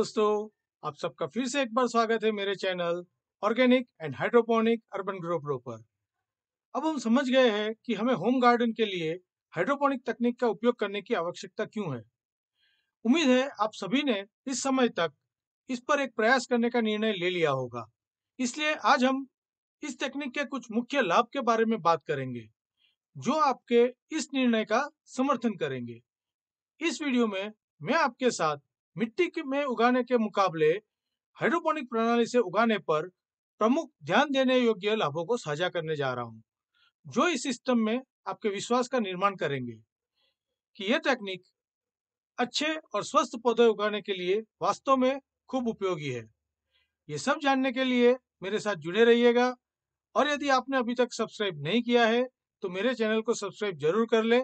दोस्तों आप सबका फिर से एक बार स्वागत है मेरे channel organic and hydroponic urban grow pro पर अब हम समझ गए हैं कि हमें होम गार्डन के लिए हाइड्रोपोनिक तकनीक का उपयोग करने की आवश्यकता क्यों है उम्मीद है आप सभी ने इस समय तक इस पर एक प्रयास करने का निर्णय ले लिया होगा इसलिए आज हम इस तकनीक के कुछ मुख्य लाभ के बारे में बात करेंगे जो आपके इस निर्णय का समर्थन करेंगे इस वीडियो में मैं आपके साथ मिट्टी में उगाने के मुकाबले हाइड्रोपोनिक प्रणाली से उगाने पर प्रमुख ध्यान देने योग्य लाभों को साझा करने जा रहा हूँ जो इस सिस्टम में आपके विश्वास का निर्माण करेंगे कि यह टेक्निक अच्छे और स्वस्थ पौधे उगाने के लिए वास्तव में खूब उपयोगी है ये सब जानने के लिए मेरे साथ जुड़े रहिएगा और यदि आपने अभी तक सब्सक्राइब नहीं किया है तो मेरे चैनल को सब्सक्राइब जरूर कर ले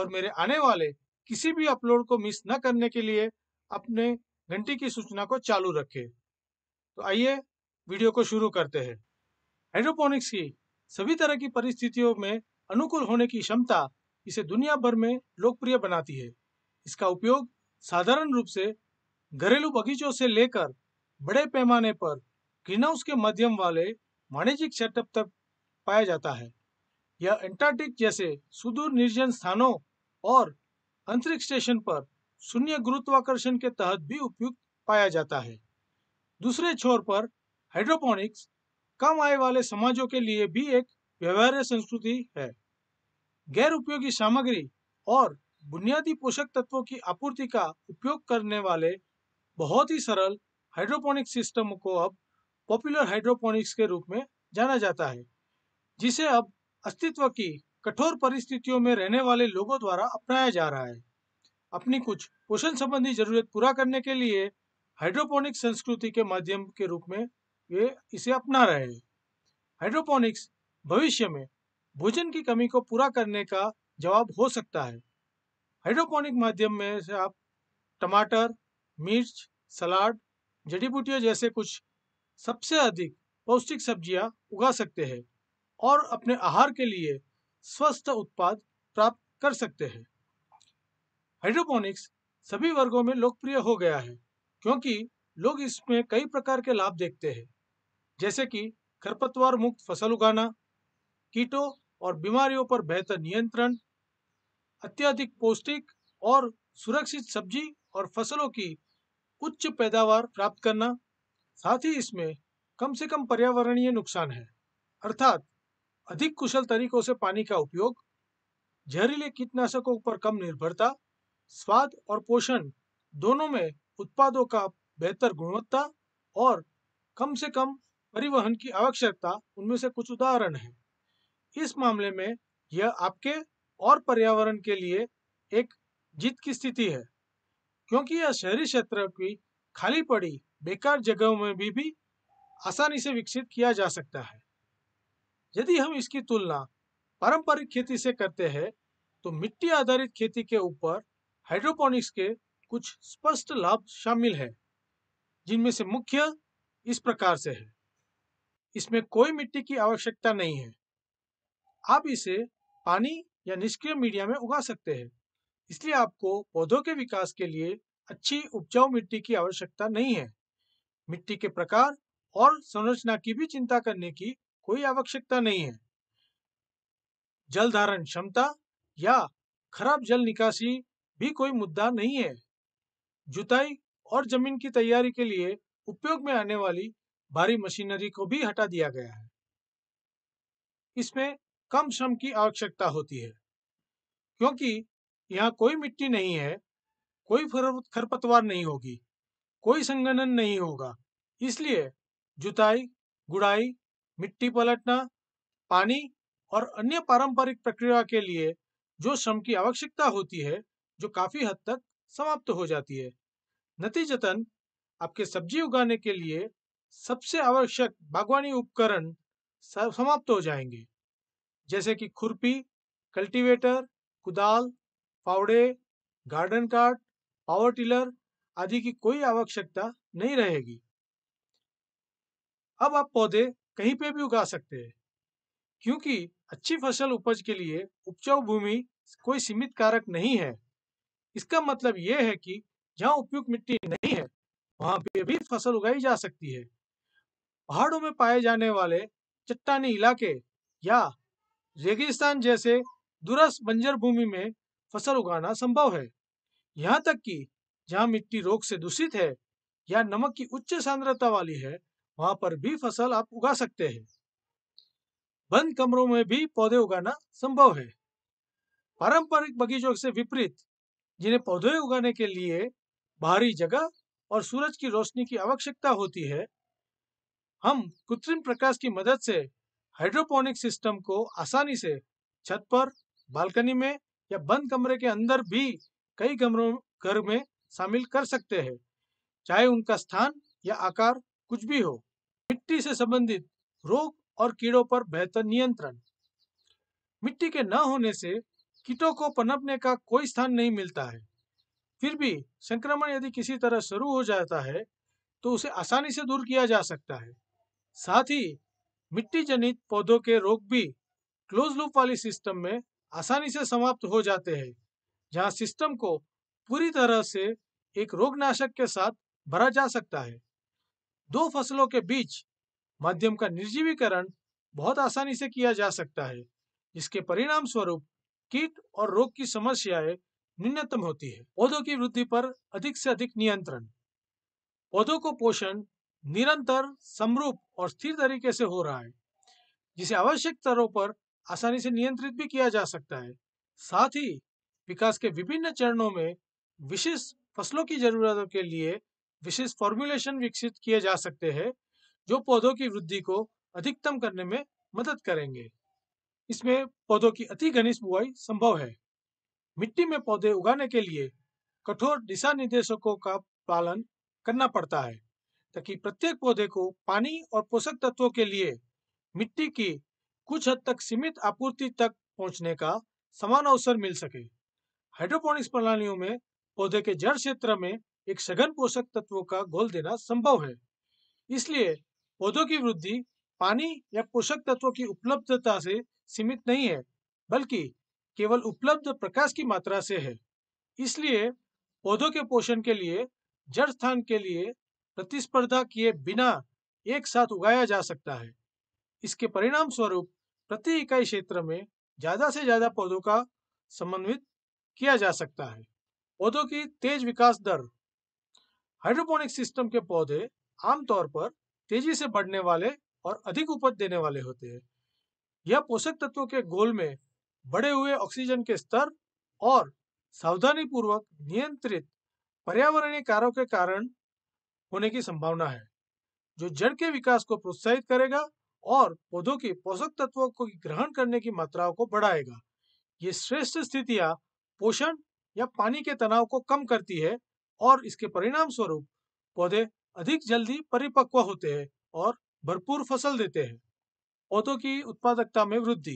और मेरे आने वाले किसी भी अपलोड को मिस न करने के लिए अपने घंटी की सूचना को चालू रखें तो आइए वीडियो को शुरू करते हैं हाइड्रोपोनिक्स की सभी तरह की परिस्थितियों में अनुकूल होने की क्षमता इसे दुनिया भर में लोकप्रिय बनाती है इसका उपयोग साधारण रूप से घरेलू बगीचों से लेकर बड़े पैमाने पर ग्रीन हाउस के माध्यम वाले वाणिज्यिक सेटअप तक पाया जाता है यह एंटार्क्टिक जैसे सुदूर निर्जन स्थानों और अंतरिक्ष स्टेशन पर शून्य गुरुत्वाकर्षण के तहत भी उपयुक्त पाया जाता है दूसरे छोर पर हाइड्रोपोनिक्स कम आय वाले समाजों के लिए भी एक व्यवहार्य संस्कृति है गैर उपयोगी सामग्री और बुनियादी पोषक तत्वों की आपूर्ति का उपयोग करने वाले बहुत ही सरल हाइड्रोपोनिक्स सिस्टम को अब पॉपुलर हाइड्रोपोनिक्स के रूप में जाना जाता है जिसे अब अस्तित्व की कठोर परिस्थितियों में रहने वाले लोगों द्वारा अपनाया जा रहा है अपनी कुछ पोषण संबंधी जरूरत पूरा करने के लिए हाइड्रोपोनिक्स संस्कृति के माध्यम के रूप में वे इसे अपना रहे हैं हाइड्रोपोनिक्स भविष्य में भोजन की कमी को पूरा करने का जवाब हो सकता है हाइड्रोपोनिक माध्यम में से आप टमाटर मिर्च सलाद जड़ी बूटियों जैसे कुछ सबसे अधिक पौष्टिक सब्जियां उगा सकते हैं और अपने आहार के लिए स्वस्थ उत्पाद प्राप्त कर सकते हैं हाइड्रोपोनिक्स सभी वर्गों में लोकप्रिय हो गया है क्योंकि लोग इसमें कई प्रकार के लाभ देखते हैं जैसे कि खरपतवार मुक्त फसल उगाना कीटों और बीमारियों पर बेहतर नियंत्रण अत्यधिक पौष्टिक और सुरक्षित सब्जी और फसलों की उच्च पैदावार प्राप्त करना साथ ही इसमें कम से कम पर्यावरणीय नुकसान है अर्थात अधिक कुशल तरीकों से पानी का उपयोग जहरीले कीटनाशकों पर कम निर्भरता स्वाद और पोषण दोनों में उत्पादों का बेहतर गुणवत्ता और कम से कम परिवहन की आवश्यकता उनमें से कुछ उदाहरण हैं इस मामले में यह आपके और पर्यावरण के लिए एक जीत की स्थिति है क्योंकि यह शहरी क्षेत्र की खाली पड़ी बेकार जगहों में भी भी आसानी से विकसित किया जा सकता है यदि हम इसकी तुलना पारंपरिक खेती से करते हैं तो मिट्टी आधारित खेती के ऊपर हाइड्रोपोनिक्स के कुछ स्पष्ट लाभ शामिल हैं जिनमें से मुख्य इस प्रकार से है इसमें कोई मिट्टी की आवश्यकता नहीं है आप इसे पानी या निष्क्रिय मीडिया में उगा सकते हैं इसलिए आपको पौधों के विकास के लिए अच्छी उपजाऊ मिट्टी की आवश्यकता नहीं है मिट्टी के प्रकार और संरचना की भी चिंता करने की कोई आवश्यकता नहीं है जल धारण क्षमता या खराब जल निकासी भी कोई मुद्दा नहीं है जुताई और जमीन की तैयारी के लिए उपयोग में आने वाली भारी मशीनरी को भी हटा दिया गया है इसमें कम श्रम की आवश्यकता होती है क्योंकि यहाँ कोई मिट्टी नहीं है कोई खरपतवार नहीं होगी कोई संगणन नहीं होगा इसलिए जुताई गुड़ाई मिट्टी पलटना पानी और अन्य पारंपरिक प्रक्रिया के लिए जो श्रम की आवश्यकता होती है जो काफी हद तक समाप्त हो जाती है नतीजतन आपके सब्जी उगाने के लिए सबसे आवश्यक बागवानी उपकरण समाप्त हो जाएंगे जैसे कि खुरपी कल्टीवेटर कुदाल फावड़े गार्डन कार्ट पावर टिलर आदि की कोई आवश्यकता नहीं रहेगी अब आप पौधे कहीं पे भी उगा सकते हैं क्योंकि अच्छी फसल उपज के लिए उपजाऊ भूमि कोई सीमित कारक नहीं है इसका मतलब ये है कि जहाँ उपयुक्त मिट्टी नहीं है वहां पे भी फसल उगाई जा सकती है पहाड़ों में पाए जाने वाले चट्टानी इलाके या रेगिस्तान जैसे दुरस बंजर भूमि में फसल उगाना संभव है यहाँ तक कि जहाँ मिट्टी रोग से दूषित है या नमक की उच्च सांद्रता वाली है वहां पर भी फसल आप उगा सकते हैं बंद कमरों में भी पौधे उगाना संभव है पारंपरिक बगीचों से विपरीत जिन्हें पौधे उगाने के लिए बाहरी जगह और सूरज की रोशनी की आवश्यकता होती है हम कृत्रिम प्रकाश की मदद से हाइड्रोपोनिक सिस्टम को आसानी से छत पर बालकनी में या बंद कमरे के अंदर भी कई कमरों घर में शामिल कर सकते हैं चाहे उनका स्थान या आकार कुछ भी हो मिट्टी से संबंधित रोग और कीड़ों पर बेहतर नियंत्रण मिट्टी के न होने से कीटों को पनपने का कोई स्थान नहीं मिलता है फिर भी संक्रमण यदि किसी तरह शुरू हो जाता है तो उसे आसानी से दूर किया जा सकता है साथ ही मिट्टी जनित पौधों के रोग भी क्लोज लूप वाली सिस्टम में आसानी से समाप्त हो जाते हैं जहां सिस्टम को पूरी तरह से एक रोगनाशक के साथ भरा जा सकता है दो फसलों के बीच माध्यम का निर्जीवीकरण बहुत आसानी से किया जा सकता है जिसके परिणाम स्वरूप कीट और रोग की समस्याएं न्यूनतम होती है पौधों की वृद्धि पर अधिक से अधिक नियंत्रण पौधों को पोषण निरंतर समरूप और स्थिर तरीके से हो रहा है जिसे आवश्यक स्तरों पर आसानी से नियंत्रित भी किया जा सकता है साथ ही विकास के विभिन्न चरणों में विशेष फसलों की जरूरतों के लिए विशेष फॉर्मुलेशन विकसित किए जा सकते हैं जो पौधों की वृद्धि को अधिकतम करने में मदद करेंगे इसमें पौधों की अति घनिष्ठ बुआई संभव है मिट्टी में पौधे उगाने के लिए कठोर दिशा निर्देशकों का पालन करना पड़ता है ताकि प्रत्येक पौधे को पानी और पोषक तत्वों के लिए मिट्टी की कुछ हद तक सीमित आपूर्ति तक पहुंचने का समान अवसर मिल सके हाइड्रोपोनिक्स प्रणालियों में पौधे के जड़ क्षेत्र में एक सघन पोषक तत्वों का घोल देना संभव है इसलिए पौधों की वृद्धि पानी या पोषक तत्वों की उपलब्धता से सीमित नहीं है बल्कि केवल उपलब्ध प्रकाश की मात्रा से है इसलिए पौधों के पोषण के लिए जड़ स्थान के लिए प्रतिस्पर्धा किए बिना एक साथ उगाया जा सकता है इसके परिणाम स्वरूप प्रति इकाई क्षेत्र में ज्यादा से ज्यादा पौधों का समन्वित किया जा सकता है पौधों की तेज विकास दर हाइड्रोपोनिक सिस्टम के पौधे आमतौर पर तेजी से बढ़ने वाले और अधिक उपज देने वाले होते हैं यह पोषक तत्वों के गोल में बढ़े हुए ऑक्सीजन के स्तर और सावधानी पूर्वक नियंत्रित पर्यावरणीय कारों के कारण होने की संभावना है जो जड़ के विकास को प्रोत्साहित करेगा और पौधों की पोषक तत्वों को ग्रहण करने की मात्राओं को बढ़ाएगा ये श्रेष्ठ स्थितियां पोषण या पानी के तनाव को कम करती है और इसके परिणाम स्वरूप पौधे अधिक जल्दी परिपक्व होते हैं और भरपूर फसल देते हैं पौधों की उत्पादकता में वृद्धि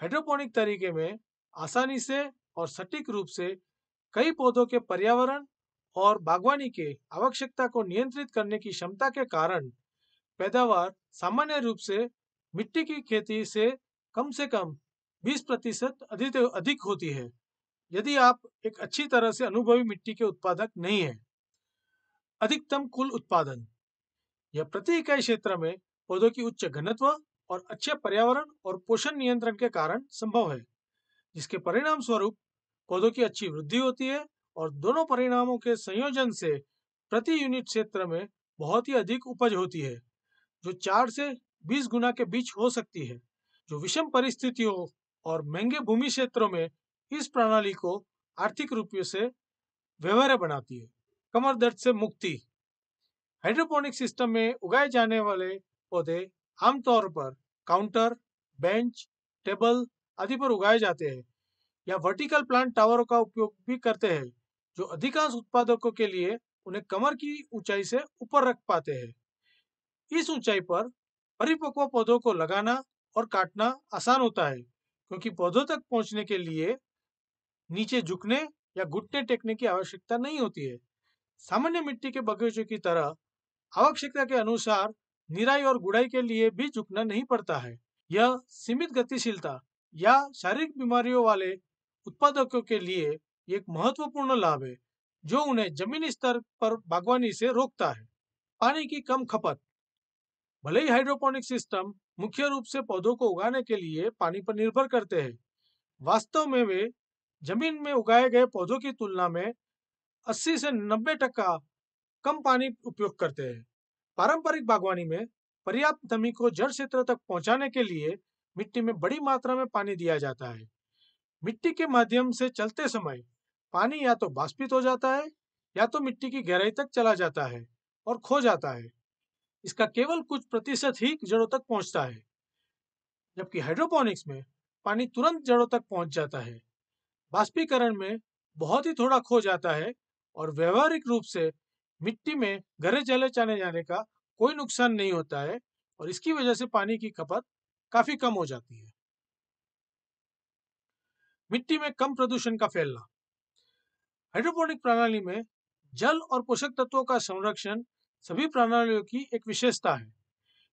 हाइड्रोपोनिक तरीके में आसानी से और सटीक रूप से कई पौधों के पर्यावरण और बागवानी के आवश्यकता को नियंत्रित करने की क्षमता के कारण पैदावार सामान्य रूप से मिट्टी की खेती से कम से कम 20 प्रतिशत अधिक अधिक होती है यदि आप एक अच्छी तरह से अनुभवी मिट्टी के उत्पादक नहीं है अधिकतम कुल उत्पादन यह प्रति इकाई क्षेत्र में पौधों की उच्च घनत्व और अच्छे पर्यावरण और पोषण नियंत्रण के कारण संभव है जिसके परिणाम स्वरूप पौधों की अच्छी वृद्धि होती है और दोनों परिणामों के संयोजन से प्रति यूनिट क्षेत्र में बहुत ही अधिक उपज होती है जो चार से बीस गुना के बीच हो सकती है जो विषम परिस्थितियों और महंगे भूमि क्षेत्रों में इस प्रणाली को आर्थिक रूप से व्यवहार बनाती है कमर दर्द से मुक्ति हाइड्रोपोनिक सिस्टम में उगाए जाने वाले पौधे आमतौर पर काउंटर बेंच टेबल आदि पर उगाए जाते हैं या वर्टिकल प्लांट टावरों का उपयोग भी करते हैं जो अधिकांश उत्पादकों के लिए उन्हें कमर की ऊंचाई से ऊपर रख पाते हैं इस ऊंचाई पर परिपक्व पौधों को लगाना और काटना आसान होता है क्योंकि पौधों तक पहुंचने के लिए नीचे झुकने या घुटने टेकने की आवश्यकता नहीं होती है सामान्य मिट्टी के बगीचों की तरह आवश्यकता के अनुसार निराई और गुड़ाई के लिए भी झुकना नहीं पड़ता है यह सीमित गतिशीलता या शारीरिक बीमारियों वाले उत्पादकों के लिए एक महत्वपूर्ण लाभ है जो उन्हें जमीन स्तर पर बागवानी से रोकता है पानी की कम खपत भले ही हाइड्रोपोनिक सिस्टम मुख्य रूप से पौधों को उगाने के लिए पानी पर निर्भर करते हैं वास्तव में वे जमीन में उगाए गए पौधों की तुलना में 80 से 90 टका कम पानी उपयोग करते हैं पारंपरिक बागवानी में पर्याप्त नमी को जड़ क्षेत्र तक पहुंचाने के लिए मिट्टी में बड़ी मात्रा में पानी दिया जाता है मिट्टी के माध्यम से चलते समय पानी या तो बाष्पित हो जाता है या तो मिट्टी की गहराई तक चला जाता है और खो जाता है इसका केवल कुछ प्रतिशत ही जड़ों तक पहुंचता है जबकि हाइड्रोपोनिक्स में पानी तुरंत जड़ों तक पहुंच जाता है बाष्पीकरण में बहुत ही थोड़ा खो जाता है और व्यवहारिक रूप से मिट्टी में गहरे जले चले जाने का कोई नुकसान नहीं होता है और इसकी वजह से पानी की खपत काफी कम हो जाती है मिट्टी में कम प्रदूषण का फैलना हाइड्रोपोनिक प्रणाली में जल और पोषक तत्वों का संरक्षण सभी प्रणालियों की एक विशेषता है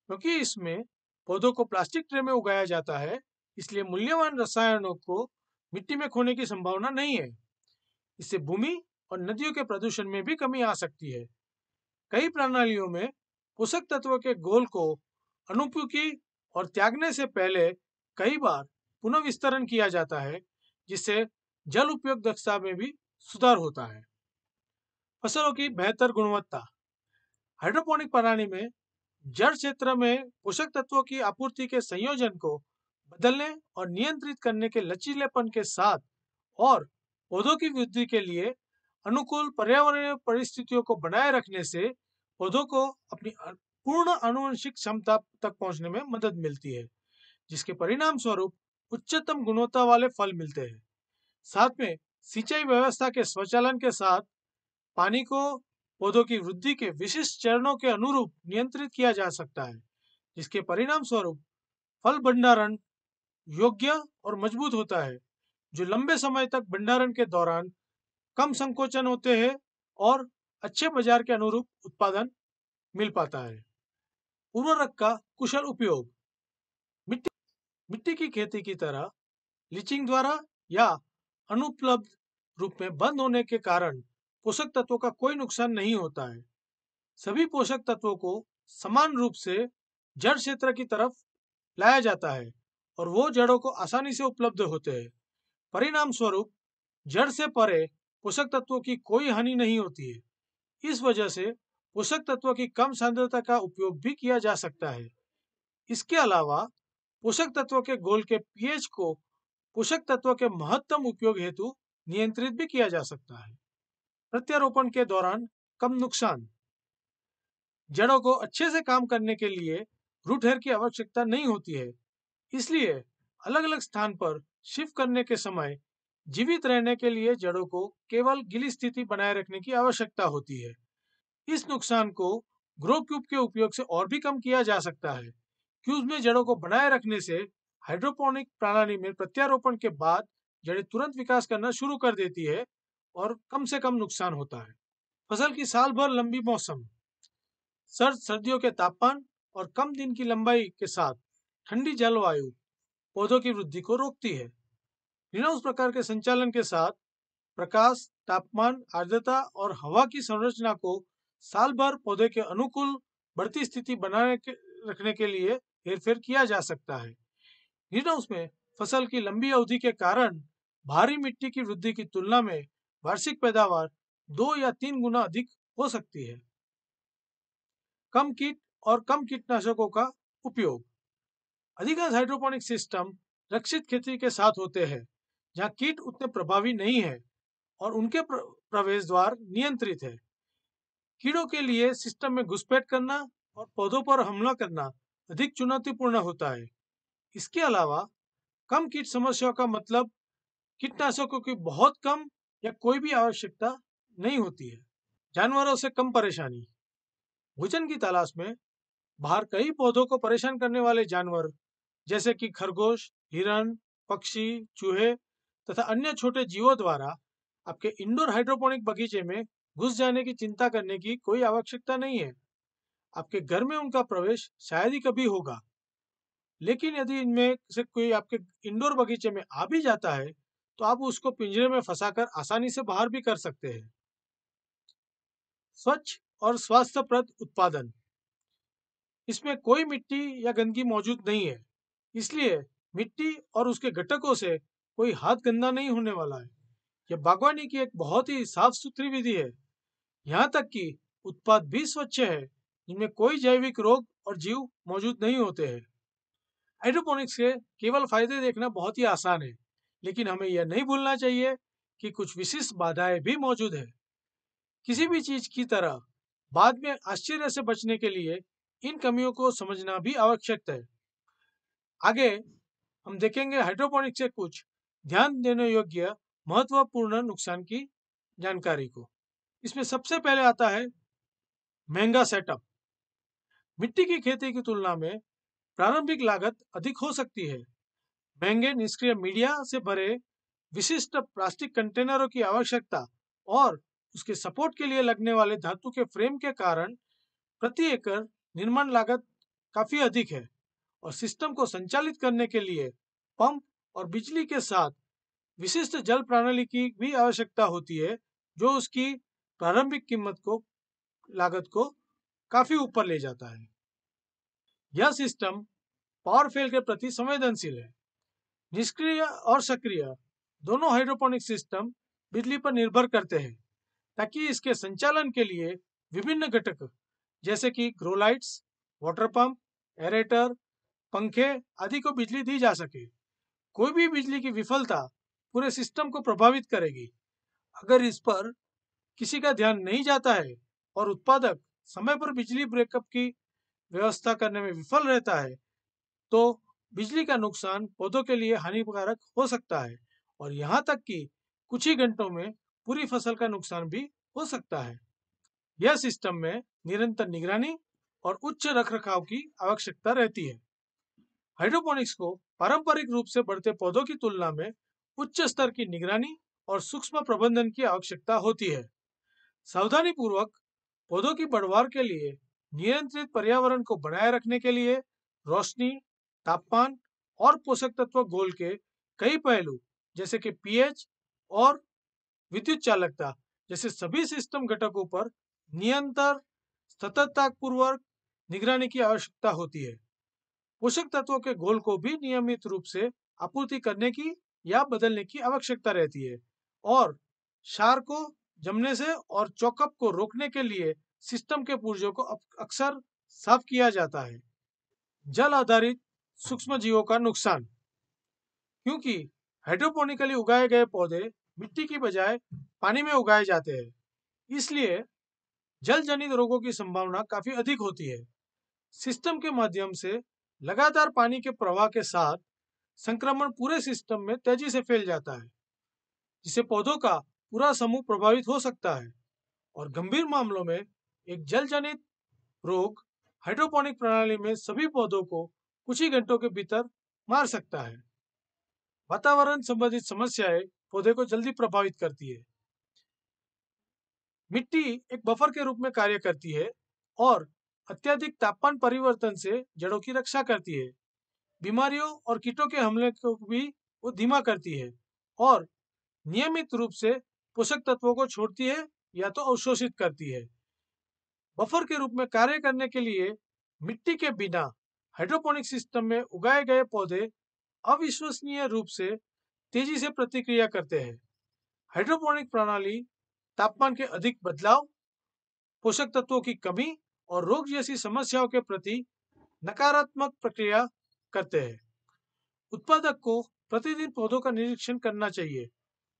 क्योंकि इसमें पौधों को प्लास्टिक ट्रे में उगाया जाता है इसलिए मूल्यवान रसायनों को मिट्टी में खोने की संभावना नहीं है इससे भूमि और नदियों के प्रदूषण में भी कमी आ सकती है कई प्रणालियों में पोषक तत्वों के गोल को अनुपयोगी और त्यागने से पहले कई बार विस्तरण किया जाता है जिससे जल उपयोग दक्षता में भी सुधार होता है फसलों की बेहतर गुणवत्ता हाइड्रोपोनिक प्रणाली में जड़ क्षेत्र में पोषक तत्वों की आपूर्ति के संयोजन को बदलने और नियंत्रित करने के लचीलेपन के साथ और पौधों की वृद्धि के लिए अनुकूल पर्यावरणीय परिस्थितियों को बनाए रखने से पौधों को अपनी पूर्ण आनुवंशिक क्षमता तक पहुंचने में मदद मिलती है जिसके परिणाम स्वरूप उच्चतम गुणवत्ता वाले फल मिलते हैं साथ में सिंचाई व्यवस्था के स्वचालन के साथ पानी को पौधों की वृद्धि के विशिष्ट चरणों के अनुरूप नियंत्रित किया जा सकता है जिसके परिणाम स्वरूप फल भंडारण योग्य और मजबूत होता है जो लंबे समय तक भंडारण के दौरान कम संकोचन होते हैं और अच्छे बाजार के अनुरूप उत्पादन मिल पाता है उर्वरक का कुशल उपयोग मिट्टी मिट्टी की खेती की तरह लीचिंग द्वारा या अनुपलब्ध रूप में बंद होने के कारण पोषक तत्वों का कोई नुकसान नहीं होता है सभी पोषक तत्वों को समान रूप से जड़ क्षेत्र की तरफ लाया जाता है और वो जड़ों को आसानी से उपलब्ध होते हैं परिणाम स्वरूप जड़ से परे पोषक तत्वों की कोई हानि नहीं होती है इस वजह से पोषक तत्व की कम सांद्रता का उपयोग भी किया जा सकता है इसके अलावा पोषक तत्वों के गोल के पीएच को पोषक तत्व के महत्तम उपयोग हेतु नियंत्रित भी किया जा सकता है प्रत्यारोपण के दौरान कम नुकसान जड़ों को अच्छे से काम करने के लिए रूट हेयर की आवश्यकता नहीं होती है इसलिए अलग अलग स्थान पर शिफ्ट करने के समय जीवित रहने के लिए जड़ों को केवल गिली स्थिति बनाए रखने की आवश्यकता होती है इस नुकसान को ग्रो क्यूब के उपयोग से और भी कम किया जा सकता है क्यूब में जड़ों को बनाए रखने से हाइड्रोपोनिक प्रणाली में प्रत्यारोपण के बाद जड़ें तुरंत विकास करना शुरू कर देती है और कम से कम नुकसान होता है फसल की साल भर लंबी मौसम सर्द सर्दियों के तापमान और कम दिन की लंबाई के साथ ठंडी जलवायु पौधों की वृद्धि को रोकती है बिना उस प्रकार के संचालन के साथ प्रकाश तापमान आर्द्रता और हवा की संरचना को साल भर पौधे के अनुकूल बढ़ती स्थिति बनाने के रखने के लिए हेरफेर किया जा सकता है ग्रीन हाउस में फसल की लंबी अवधि के कारण भारी मिट्टी की वृद्धि की तुलना में वार्षिक पैदावार दो या तीन गुना अधिक हो सकती है कम कीट और कम कीटनाशकों का उपयोग अधिकांश हाइड्रोपोनिक सिस्टम रक्षित खेती के साथ होते हैं जहाँ कीट उतने प्रभावी नहीं है और उनके प्रवेश द्वार नियंत्रित है कीड़ों के लिए सिस्टम में घुसपैठ करना और पौधों पर हमला करना अधिक चुनौतीपूर्ण होता है इसके अलावा कम कीट समस्याओं का मतलब कीटनाशकों की बहुत कम या कोई भी आवश्यकता नहीं होती है जानवरों से कम परेशानी भोजन की तलाश में बाहर कई पौधों को परेशान करने वाले जानवर जैसे कि खरगोश हिरण पक्षी चूहे तथा अन्य छोटे जीवों द्वारा आपके इंडोर हाइड्रोपोनिक बगीचे में घुस जाने की चिंता करने की कोई आवश्यकता नहीं है आपके घर में उनका प्रवेश शायद ही कभी होगा लेकिन यदि इनमें से कोई आपके इंडोर बगीचे में आ भी जाता है तो आप उसको पिंजरे में फंसाकर आसानी से बाहर भी कर सकते हैं स्वच्छ और स्वास्थ्यप्रद उत्पादन इसमें कोई मिट्टी या गंदगी मौजूद नहीं है इसलिए मिट्टी और उसके घटकों से कोई हाथ गंदा नहीं होने वाला है यह बागवानी की एक बहुत ही साफ सुथरी विधि है यहाँ तक कि उत्पाद भी स्वच्छ है जिनमें कोई जैविक रोग और जीव मौजूद नहीं होते हैं हाइड्रोपोनिक्स के केवल फायदे देखना बहुत ही आसान है लेकिन हमें यह नहीं भूलना चाहिए कि कुछ विशिष्ट बाधाएं भी मौजूद है किसी भी चीज की तरह बाद में आश्चर्य से बचने के लिए इन कमियों को समझना भी आवश्यक है आगे हम देखेंगे हाइड्रोपोनिक्स के कुछ ध्यान देने योग्य महत्वपूर्ण नुकसान की जानकारी को इसमें सबसे पहले आता है महंगा सेटअप मिट्टी की खेती की तुलना में प्रारंभिक लागत अधिक हो सकती है महंगे निष्क्रिय मीडिया से भरे विशिष्ट प्लास्टिक कंटेनरों की आवश्यकता और उसके सपोर्ट के लिए लगने वाले धातु के फ्रेम के कारण प्रति एकड़ निर्माण लागत काफी अधिक है और सिस्टम को संचालित करने के लिए पंप और बिजली के साथ विशिष्ट जल प्रणाली की भी आवश्यकता होती है जो उसकी प्रारंभिक कीमत को लागत को काफी ऊपर ले जाता है यह सिस्टम पावर फेल के प्रति संवेदनशील है निष्क्रिय और सक्रिय दोनों हाइड्रोपोनिक सिस्टम बिजली पर निर्भर करते हैं ताकि इसके संचालन के लिए विभिन्न घटक जैसे कि ग्रोलाइट्स वाटर पंप एरेटर पंखे आदि को बिजली दी जा सके कोई भी बिजली की विफलता पूरे सिस्टम को प्रभावित करेगी अगर इस पर किसी का ध्यान नहीं जाता है और उत्पादक समय पर बिजली ब्रेकअप की व्यवस्था करने में विफल रहता है तो बिजली का नुकसान पौधों के लिए हानिकारक हो सकता है और यहाँ तक कि कुछ ही घंटों में पूरी फसल का नुकसान भी हो सकता है यह सिस्टम में निरंतर निगरानी और उच्च रखरखाव की आवश्यकता रहती है हाइड्रोपोनिक्स को पारंपरिक रूप से बढ़ते पौधों की तुलना में उच्च स्तर की निगरानी और सूक्ष्म प्रबंधन की आवश्यकता होती है सावधानी पूर्वक पौधों की बढ़वार के लिए नियंत्रित पर्यावरण को बनाए रखने के लिए रोशनी तापमान और पोषक तत्व गोल के कई पहलू जैसे कि पीएच और विद्युत चालकता जैसे सभी सिस्टम घटकों पर नियंत्रण पूर्वक निगरानी की आवश्यकता होती है पोषक तत्वों के घोल को भी नियमित रूप से आपूर्ति करने की या बदलने की आवश्यकता रहती है और शार को जमने से और चौकअप को रोकने के लिए सिस्टम के पुर्जों को अक्सर साफ किया जाता है जल आधारित सूक्ष्म जीवों का नुकसान क्योंकि हाइड्रोपोनिकली उगाए गए पौधे मिट्टी की बजाय पानी में उगाए जाते हैं इसलिए जल जनित रोगों की संभावना काफी अधिक होती है सिस्टम के माध्यम से लगातार पानी के प्रवाह के साथ संक्रमण पूरे सिस्टम में तेजी से फैल जाता है जिससे पौधों का पूरा समूह प्रभावित हो सकता है और गंभीर मामलों में एक जल जनित रोग हाइड्रोपोनिक प्रणाली में सभी पौधों को कुछ ही घंटों के भीतर मार सकता है वातावरण संबंधित समस्याएं पौधे को जल्दी प्रभावित करती है मिट्टी एक बफर के रूप में कार्य करती है और अत्यधिक तापमान परिवर्तन से जड़ों की रक्षा करती है बीमारियों और कीटों के हमले को भी वो धीमा करती है और नियमित रूप से पोषक तत्वों को छोड़ती है या तो अवशोषित करती है बफर के रूप में कार्य करने के लिए मिट्टी के बिना हाइड्रोपोनिक सिस्टम में उगाए गए पौधे अविश्वसनीय रूप से तेजी से प्रतिक्रिया करते हैं हाइड्रोपोनिक प्रणाली तापमान के अधिक बदलाव पोषक तत्वों की कमी और रोग जैसी समस्याओं के प्रति नकारात्मक प्रक्रिया करते हैं उत्पादक को प्रतिदिन पौधों का निरीक्षण करना चाहिए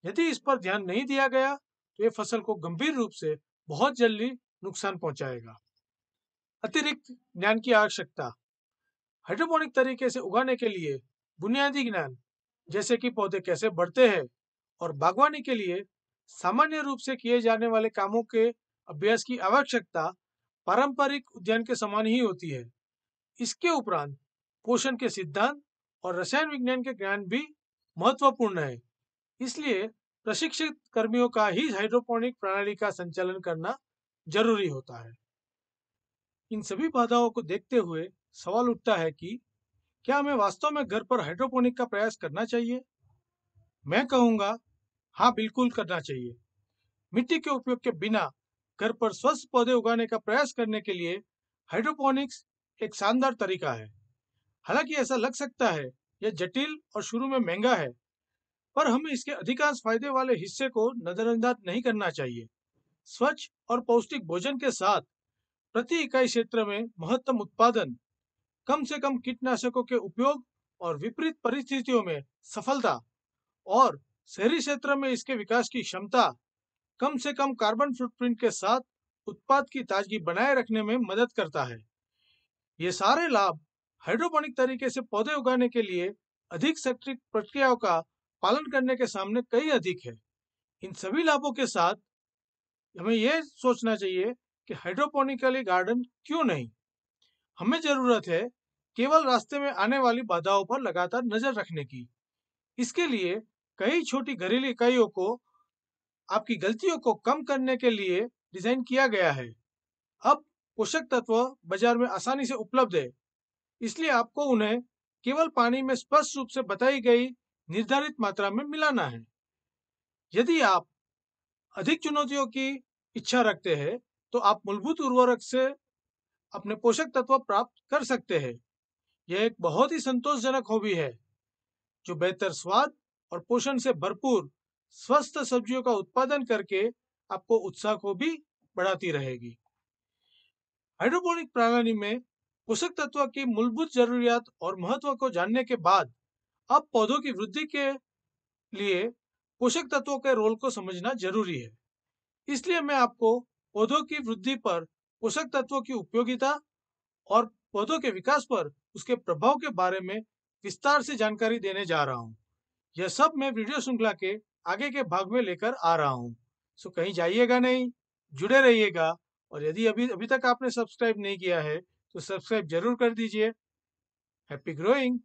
यदि इस पर ध्यान नहीं दिया गया तो ये फसल को गंभीर रूप से बहुत जल्दी नुकसान पहुंचाएगा अतिरिक्त ज्ञान की आवश्यकता हाइड्रोपोनिक तरीके से उगाने के लिए बुनियादी ज्ञान जैसे कि पौधे कैसे बढ़ते हैं और बागवानी के लिए सामान्य रूप से किए जाने वाले कामों के अभ्यास की आवश्यकता पारंपरिक उद्यान के समान ही होती है इसके उपरांत पोषण के सिद्धांत और रसायन विज्ञान के ज्ञान भी महत्वपूर्ण है इसलिए प्रशिक्षित कर्मियों का ही हाइड्रोपोनिक प्रणाली का संचालन करना जरूरी होता है इन सभी बाधाओं को देखते हुए सवाल उठता है कि क्या हमें वास्तव में घर पर हाइड्रोपोनिक का प्रयास करना चाहिए मैं कहूंगा हाँ बिल्कुल करना चाहिए मिट्टी के उपयोग के बिना घर पर स्वस्थ पौधे उगाने का प्रयास करने के लिए हाइड्रोपोनिक्स एक शानदार तरीका है हालांकि ऐसा लग सकता है यह जटिल और शुरू में महंगा है पर हमें इसके अधिकांश फायदे वाले हिस्से को नजरअंदाज नहीं करना चाहिए स्वच्छ और पौष्टिक भोजन के साथ प्रति इकाई क्षेत्र में महत्तम उत्पादन कम से कम कीटनाशकों के उपयोग और विपरीत परिस्थितियों में सफलता और शहरी क्षेत्र में इसके विकास की क्षमता कम से कम कार्बन फुटप्रिंट के साथ उत्पाद की ताजगी बनाए रखने में मदद करता है ये सारे लाभ हाइड्रोपोनिक तरीके से पौधे उगाने के लिए अधिक सटीक प्रक्रियाओं का पालन करने के सामने कई अधिक है इन सभी लाभों के साथ हमें यह सोचना चाहिए कि हाइड्रोपोनिकली गार्डन क्यों नहीं हमें जरूरत है केवल रास्ते में आने वाली बाधाओं पर लगातार नजर रखने की इसके लिए कई छोटी घरेलू इकाइयों को आपकी गलतियों को कम करने के लिए डिजाइन किया गया है अब पोषक तत्व बाजार में आसानी से उपलब्ध है इसलिए आपको उन्हें केवल पानी में स्पष्ट रूप से बताई गई निर्धारित मात्रा में मिलाना है यदि आप अधिक चुनौतियों की इच्छा रखते हैं तो आप मूलभूत उर्वरक से अपने पोषक तत्व प्राप्त कर सकते हैं यह एक बहुत ही संतोषजनक हॉबी है जो बेहतर स्वाद और पोषण से भरपूर स्वस्थ सब्जियों का उत्पादन करके आपको उत्साह को भी बढ़ाती रहेगी हाइड्रोपोनिक प्रणाली में पोषक तत्व की मूलभूत जरूरियात और महत्व को जानने के बाद अब पौधों की वृद्धि के लिए पोषक तत्वों के रोल को समझना जरूरी है इसलिए मैं आपको पौधों की वृद्धि पर पोषक तत्वों की उपयोगिता और पौधों के विकास पर उसके प्रभाव के बारे में विस्तार से जानकारी देने जा रहा हूँ यह सब मैं वीडियो श्रृंखला के आगे के भाग में लेकर आ रहा हूँ सो कहीं जाइएगा नहीं जुड़े रहिएगा और यदि अभी अभी तक आपने सब्सक्राइब नहीं किया है तो सब्सक्राइब जरूर कर दीजिए हैप्पी ग्रोइंग